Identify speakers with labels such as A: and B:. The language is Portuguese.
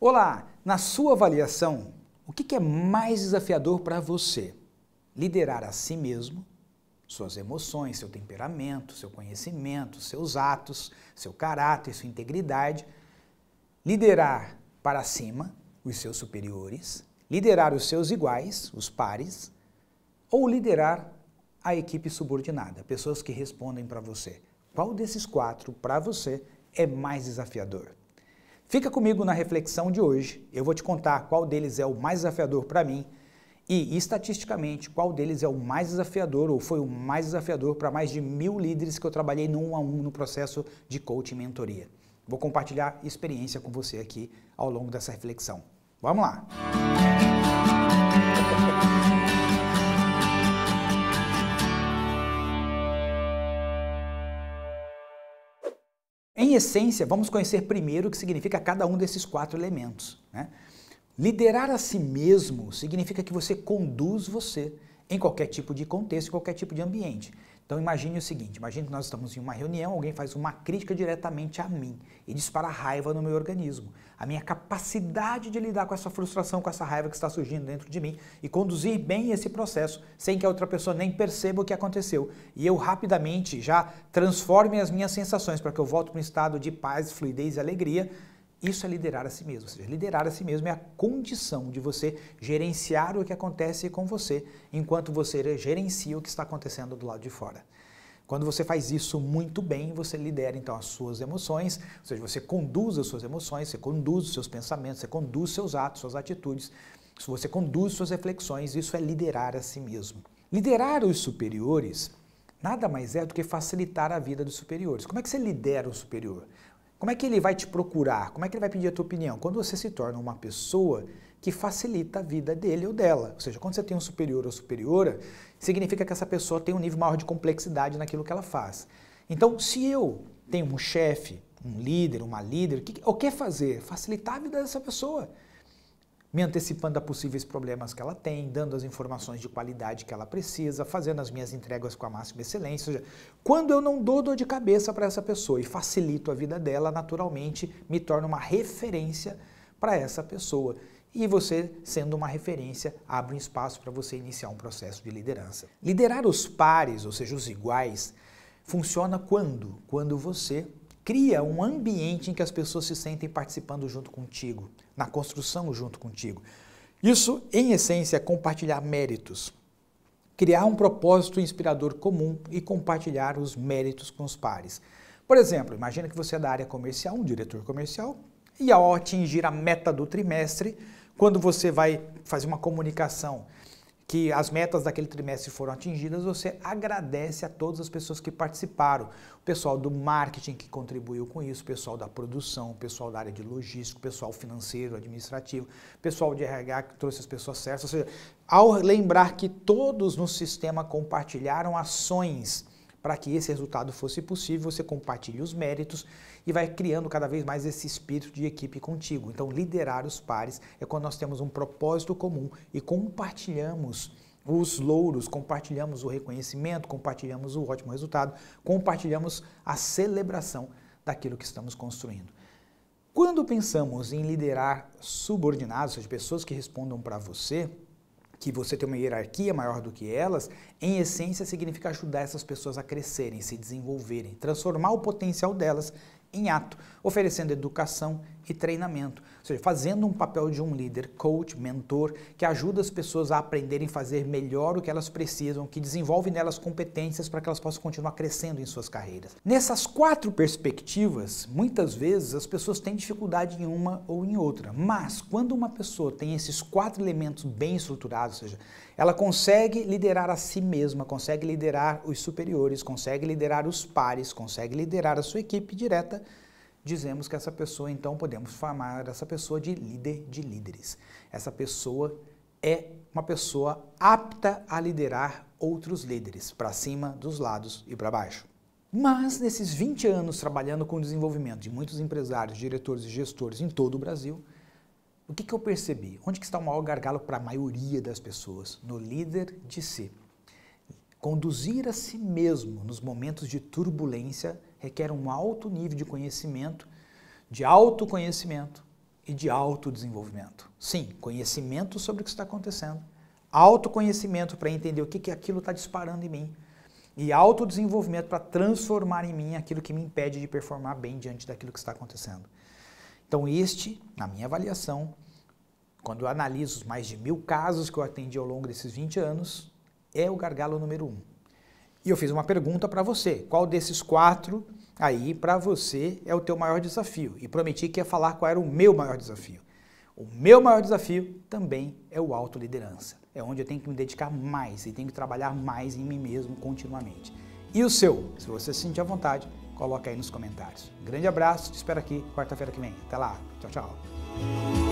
A: Olá, na sua avaliação, o que é mais desafiador para você? Liderar a si mesmo, suas emoções, seu temperamento, seu conhecimento, seus atos, seu caráter, sua integridade. Liderar para cima os seus superiores, liderar os seus iguais, os pares, ou liderar a equipe subordinada, pessoas que respondem para você. Qual desses quatro, para você, é mais desafiador? Fica comigo na reflexão de hoje. Eu vou te contar qual deles é o mais desafiador para mim e, estatisticamente, qual deles é o mais desafiador ou foi o mais desafiador para mais de mil líderes que eu trabalhei no a um no processo de coaching e mentoria. Vou compartilhar experiência com você aqui ao longo dessa reflexão. Vamos lá! Música Em essência, vamos conhecer primeiro o que significa cada um desses quatro elementos. Né? Liderar a si mesmo significa que você conduz você, em qualquer tipo de contexto, em qualquer tipo de ambiente. Então imagine o seguinte, imagine que nós estamos em uma reunião, alguém faz uma crítica diretamente a mim e dispara raiva no meu organismo. A minha capacidade de lidar com essa frustração, com essa raiva que está surgindo dentro de mim e conduzir bem esse processo sem que a outra pessoa nem perceba o que aconteceu. E eu rapidamente já transforme as minhas sensações para que eu volte para um estado de paz, fluidez e alegria isso é liderar a si mesmo. Ou seja, liderar a si mesmo é a condição de você gerenciar o que acontece com você, enquanto você gerencia o que está acontecendo do lado de fora. Quando você faz isso muito bem, você lidera então as suas emoções, ou seja, você conduz as suas emoções, você conduz os seus pensamentos, você conduz seus atos, suas atitudes, você conduz suas reflexões, isso é liderar a si mesmo. Liderar os superiores nada mais é do que facilitar a vida dos superiores. Como é que você lidera o superior? Como é que ele vai te procurar? Como é que ele vai pedir a tua opinião? Quando você se torna uma pessoa que facilita a vida dele ou dela. Ou seja, quando você tem um superior ou superiora, significa que essa pessoa tem um nível maior de complexidade naquilo que ela faz. Então, se eu tenho um chefe, um líder, uma líder, o que eu quero fazer? Facilitar a vida dessa pessoa me antecipando a possíveis problemas que ela tem, dando as informações de qualidade que ela precisa, fazendo as minhas entregas com a máxima excelência. Seja, quando eu não dou dor de cabeça para essa pessoa e facilito a vida dela, naturalmente me torno uma referência para essa pessoa. E você, sendo uma referência, abre um espaço para você iniciar um processo de liderança. Liderar os pares, ou seja, os iguais, funciona quando? Quando você cria um ambiente em que as pessoas se sentem participando junto contigo, na construção junto contigo. Isso, em essência, é compartilhar méritos, criar um propósito inspirador comum e compartilhar os méritos com os pares. Por exemplo, imagina que você é da área comercial, um diretor comercial, e ao atingir a meta do trimestre, quando você vai fazer uma comunicação que as metas daquele trimestre foram atingidas, você agradece a todas as pessoas que participaram. O pessoal do marketing que contribuiu com isso, o pessoal da produção, o pessoal da área de logística, o pessoal financeiro, administrativo, o pessoal de RH que trouxe as pessoas certas. Ou seja, ao lembrar que todos no sistema compartilharam ações para que esse resultado fosse possível, você compartilha os méritos e vai criando cada vez mais esse espírito de equipe contigo. Então, liderar os pares é quando nós temos um propósito comum e compartilhamos os louros, compartilhamos o reconhecimento, compartilhamos o ótimo resultado, compartilhamos a celebração daquilo que estamos construindo. Quando pensamos em liderar subordinados, as pessoas que respondam para você, que você tem uma hierarquia maior do que elas, em essência significa ajudar essas pessoas a crescerem, se desenvolverem, transformar o potencial delas em ato, oferecendo educação, e treinamento. Ou seja, fazendo um papel de um líder, coach, mentor, que ajuda as pessoas a aprenderem a fazer melhor o que elas precisam, que desenvolve nelas competências para que elas possam continuar crescendo em suas carreiras. Nessas quatro perspectivas, muitas vezes as pessoas têm dificuldade em uma ou em outra, mas quando uma pessoa tem esses quatro elementos bem estruturados, ou seja, ela consegue liderar a si mesma, consegue liderar os superiores, consegue liderar os pares, consegue liderar a sua equipe direta dizemos que essa pessoa, então, podemos formar essa pessoa de líder de líderes. Essa pessoa é uma pessoa apta a liderar outros líderes, para cima, dos lados e para baixo. Mas nesses 20 anos trabalhando com o desenvolvimento de muitos empresários, diretores e gestores em todo o Brasil, o que, que eu percebi? Onde que está o maior gargalo para a maioria das pessoas? No líder de si. Conduzir a si mesmo nos momentos de turbulência requer um alto nível de conhecimento, de autoconhecimento e de autodesenvolvimento. Sim, conhecimento sobre o que está acontecendo, autoconhecimento para entender o que, que aquilo está disparando em mim e autodesenvolvimento para transformar em mim aquilo que me impede de performar bem diante daquilo que está acontecendo. Então, este, na minha avaliação, quando eu analiso os mais de mil casos que eu atendi ao longo desses 20 anos, é o gargalo número um. E eu fiz uma pergunta para você: qual desses quatro aí para você é o teu maior desafio? E prometi que ia falar qual era o meu maior desafio. O meu maior desafio também é o autoliderança. É onde eu tenho que me dedicar mais e tenho que trabalhar mais em mim mesmo continuamente. E o seu? Se você se sentir à vontade, coloca aí nos comentários. grande abraço, te espero aqui quarta-feira que vem. Até lá. Tchau, tchau.